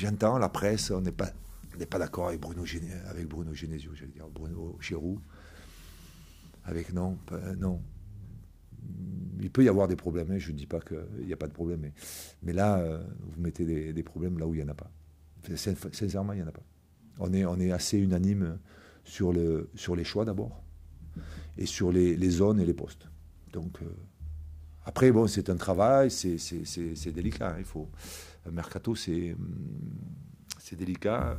j'entends la presse, on n'est pas, n'est pas d'accord avec Bruno, avec Bruno Genesio, j'allais dire, Bruno Giroud. Avec non, euh, non. Il peut y avoir des problèmes, hein, je ne dis pas qu'il n'y a pas de problème, mais, mais là, euh, vous mettez des, problèmes là où il n'y en a pas. Sincèrement, il n'y en a pas. On est, on est assez unanime sur, le, sur les choix d'abord, et sur les, zones et les postes. Donc, euh, après, bon, c'est un travail, c'est délicat, hein, il faut. Euh, mercato, c'est hum, délicat.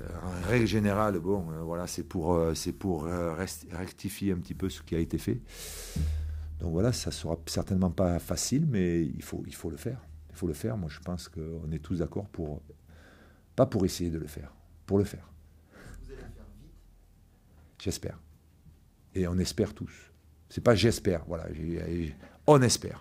Euh, en règle générale, bon, euh, voilà, c'est pour, c'est pour rectifier un petit peu ce qui a été fait. Donc voilà, ça sera certainement pas facile, mais il faut, il faut le faire. Il faut le faire. Moi, je pense qu'on est tous d'accord pour, pas pour essayer de le faire, pour le faire. Vous allez le faire vite. J'espère. Et on espère tous. C'est pas j'espère, voilà. On espère.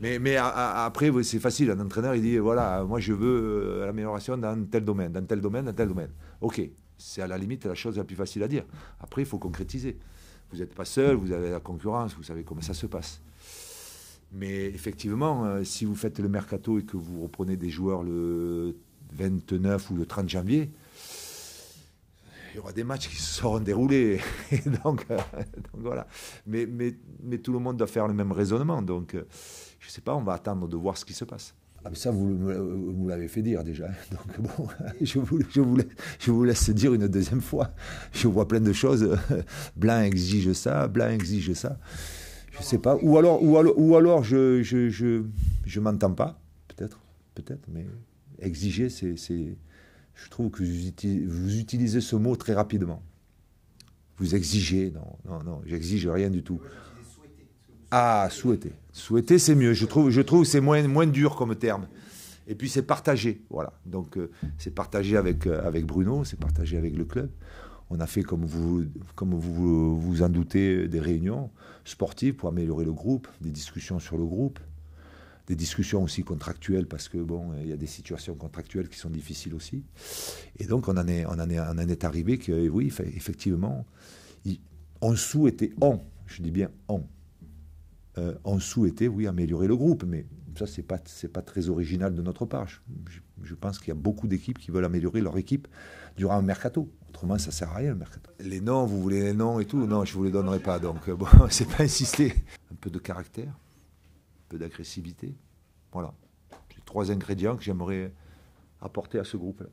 Mais, après, c'est facile. Un entraîneur, il dit voilà, moi, je veux euh, l'amélioration dans tel domaine, dans tel domaine, dans tel domaine. OK, c'est à la limite la chose la plus facile à dire. Après, il faut concrétiser. Vous n'êtes pas seul, vous avez la concurrence, vous savez comment ça se passe. Mais effectivement, euh, si vous faites le mercato et que vous reprenez des joueurs le 29 ou le 30 janvier, il y aura des matchs qui se seront déroulés. Euh, donc, voilà. Mais, mais, mais, tout le monde doit faire le même raisonnement. Donc, euh, je ne sais pas, on va attendre de voir ce qui se passe. Ah, mais ça, vous, vous l'avez fait dire déjà. Hein. Donc, bon, je vous, je, laisse, je vous, laisse, dire une deuxième fois. Je vois plein de choses. Blanc exige ça, Blanc exige ça. Je ne sais pas. Ou alors, ou alors, alors je je, je, je m'entends pas. Peut-être, peut-être, mais exiger, c'est je trouve que vous utilisez ce mot très rapidement. Vous exigez, non, non, non, j'exige rien du tout. Ah, souhaiter. Souhaiter, c'est mieux. Je trouve, je trouve que c'est moins, moins dur comme terme. Et puis c'est partagé, voilà. Donc euh, c'est partagé avec, euh, avec Bruno, c'est partagé avec le club. On a fait, comme vous comme vous, vous en doutez, des réunions sportives pour améliorer le groupe, des discussions sur le groupe des discussions aussi contractuelles parce que bon, il y a des situations contractuelles qui sont difficiles aussi. Et donc on en est, en en est arrivé que eh oui, effectivement, en sous était on, je dis bien on. Euh, en était oui améliorer le groupe, mais ça c'est pas c'est pas très original de notre part. Je, pense qu'il y a beaucoup d'équipes qui veulent améliorer leur équipe durant un mercato. Autrement, ça sert à rien le mercato. Les noms, vous voulez les noms et tout Non, je vous les donnerai pas. Donc euh, bon, c'est pas insister. Un peu de caractère peu d'agressivité. Voilà. J'ai trois ingrédients que j'aimerais apporter à ce groupe-là.